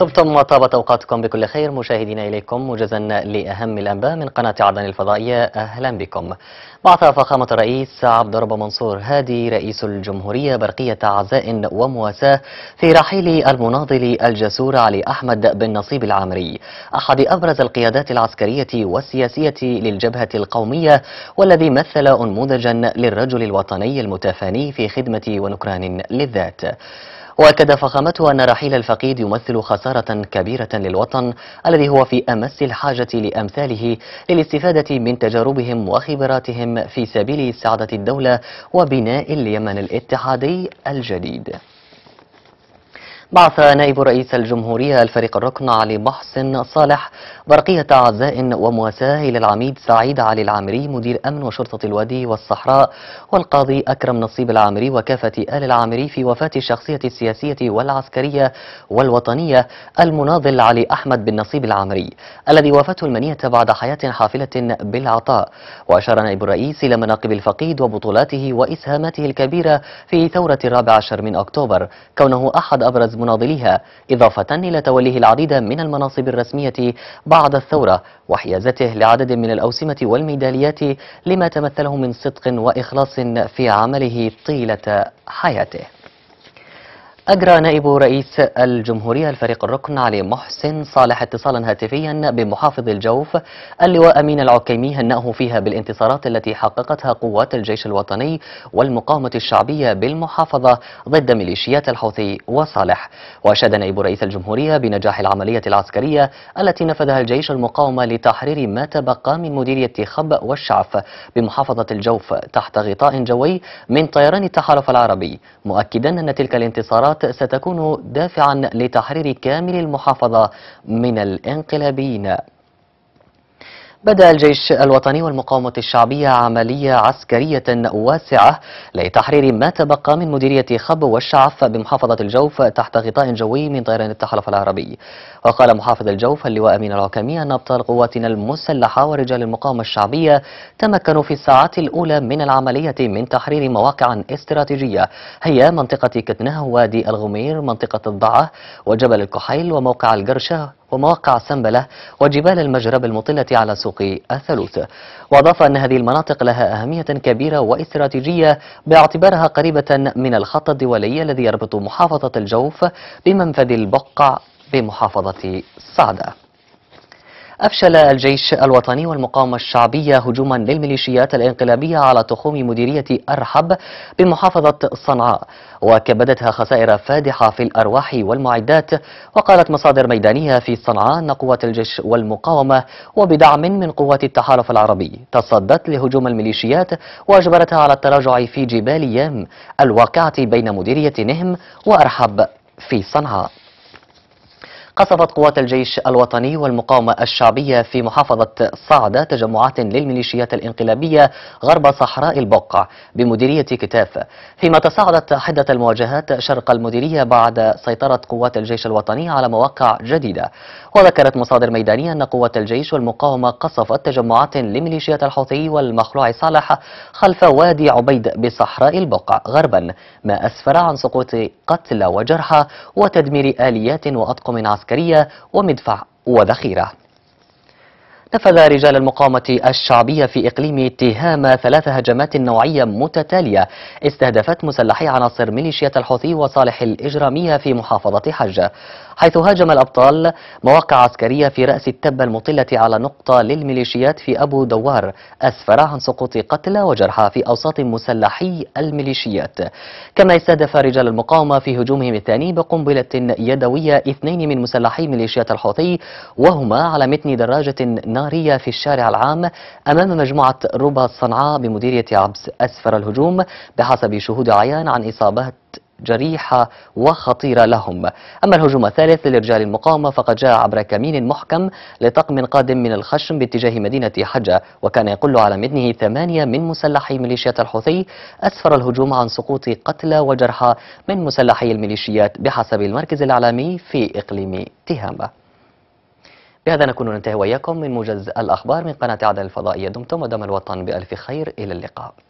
طبتم وطابت أوقاتكم بكل خير مشاهدينا إليكم مجزا لأهم الأنباء من قناة عدن الفضائية أهلا بكم بعث فخامة الرئيس عبد الرب منصور هادي رئيس الجمهورية برقية عزاء ومواساة في رحيل المناضل الجسور علي أحمد بن نصيب العامري أحد أبرز القيادات العسكرية والسياسية للجبهة القومية والذي مثل أنموذجا للرجل الوطني المتفاني في خدمة ونكران للذات واكد فخامته ان رحيل الفقيد يمثل خساره كبيره للوطن الذي هو في امس الحاجه لامثاله للاستفاده من تجاربهم وخبراتهم في سبيل سعاده الدوله وبناء اليمن الاتحادي الجديد بعث نائب رئيس الجمهورية الفريق الركن علي محسن صالح برقية عزاء ومواساة إلى العميد سعيد علي العامري مدير أمن وشرطة الوادي والصحراء والقاضي أكرم نصيب العامري وكافة آل العامري في وفاة الشخصية السياسية والعسكرية والوطنية المناضل علي أحمد بن نصيب العامري الذي وافته المنية بعد حياة حافلة بالعطاء وأشار نائب الرئيس إلى مناقب الفقيد وبطولاته وإسهاماته الكبيرة في ثورة الرابع عشر من أكتوبر كونه أحد أبرز مناضليها إضافة إلى توليه العديد من المناصب الرسمية بعد الثورة وحيازته لعدد من الأوسمة والميداليات لما تمثله من صدق وإخلاص في عمله طيلة حياته أجرى نائب رئيس الجمهورية الفريق الركن علي محسن صالح اتصالا هاتفيا بمحافظ الجوف اللواء أمين العكيمي هنأه فيها بالانتصارات التي حققتها قوات الجيش الوطني والمقاومة الشعبية بالمحافظة ضد ميليشيات الحوثي وصالح وأشاد نائب رئيس الجمهورية بنجاح العملية العسكرية التي نفذها الجيش المقاومة لتحرير ما تبقى من مديرية خب والشعف بمحافظة الجوف تحت غطاء جوي من طيران التحالف العربي مؤكدا أن تلك الانتصارات الانتخابات ستكون دافعا لتحرير كامل المحافظة من الانقلابيين بدأ الجيش الوطني والمقاومة الشعبية عملية عسكرية واسعة لتحرير ما تبقى من مديرية خب والشعف بمحافظة الجوف تحت غطاء جوي من طيران التحالف العربي وقال محافظ الجوف اللواء أمين العكامي أن أبطال قواتنا المسلحة ورجال المقاومة الشعبية تمكنوا في الساعات الأولى من العملية من تحرير مواقع استراتيجية هي منطقة كتنه وادي الغمير منطقة الضعة وجبل الكحيل وموقع القرشة ومواقع سنبلة وجبال المجرب المطلة على سوق الثالوث وأضاف أن هذه المناطق لها أهمية كبيرة واستراتيجية باعتبارها قريبة من الخط الدولي الذي يربط محافظة الجوف بمنفذ البقع بمحافظة صعدة أفشل الجيش الوطني والمقاومة الشعبية هجوما للميليشيات الانقلابية على تخوم مديرية أرحب بمحافظة صنعاء وكبدتها خسائر فادحة في الأرواح والمعدات وقالت مصادر ميدانية في صنعاء أن قوات الجيش والمقاومة وبدعم من قوات التحالف العربي تصدت لهجوم الميليشيات وأجبرتها على التراجع في جبال يام الواقعة بين مديرية نهم وأرحب في صنعاء قصفت قوات الجيش الوطني والمقاومة الشعبية في محافظة صعدة تجمعات للميليشيات الانقلابية غرب صحراء البقع بمديرية كتاف فيما تصاعدت حدة المواجهات شرق المديرية بعد سيطرة قوات الجيش الوطني على مواقع جديدة وذكرت مصادر ميدانية أن قوات الجيش والمقاومة قصفت تجمعات لميليشيات الحوثي والمخلوع صالح خلف وادي عبيد بصحراء البقع غربا ما أسفر عن سقوط قتلى وجرحى وتدمير آليات وأطقم عسكرية عسكرية ومدفع وذخيرة نفذ رجال المقاومة الشعبية في إقليم تهامة ثلاث هجمات نوعية متتالية استهدفت مسلحي عناصر ميليشيات الحوثي وصالح الإجرامية في محافظة حجة حيث هاجم الأبطال مواقع عسكرية في رأس التبة المطلة على نقطة للميليشيات في أبو دوار أسفر عن سقوط قتلى وجرحى في أوساط مسلحي الميليشيات كما استهدف رجال المقاومة في هجومهم الثاني بقنبلة يدوية اثنين من مسلحي ميليشيات الحوثي وهما على متن دراجة نارية في الشارع العام أمام مجموعة ربا صنعاء بمديرية عبس أسفر الهجوم بحسب شهود عيان عن إصابات جريحة وخطيرة لهم أما الهجوم الثالث لرجال المقاومة فقد جاء عبر كمين محكم لطقم قادم من الخشم باتجاه مدينة حجة وكان يقل على مدنه ثمانية من مسلحي ميليشيات الحوثي أسفر الهجوم عن سقوط قتلى وجرحى من مسلحي الميليشيات بحسب المركز الإعلامي في إقليم تهامة بهذا نكون ننتهي وإياكم من موجز الأخبار من قناة عدن الفضائية دمتم ودم الوطن بألف خير إلى اللقاء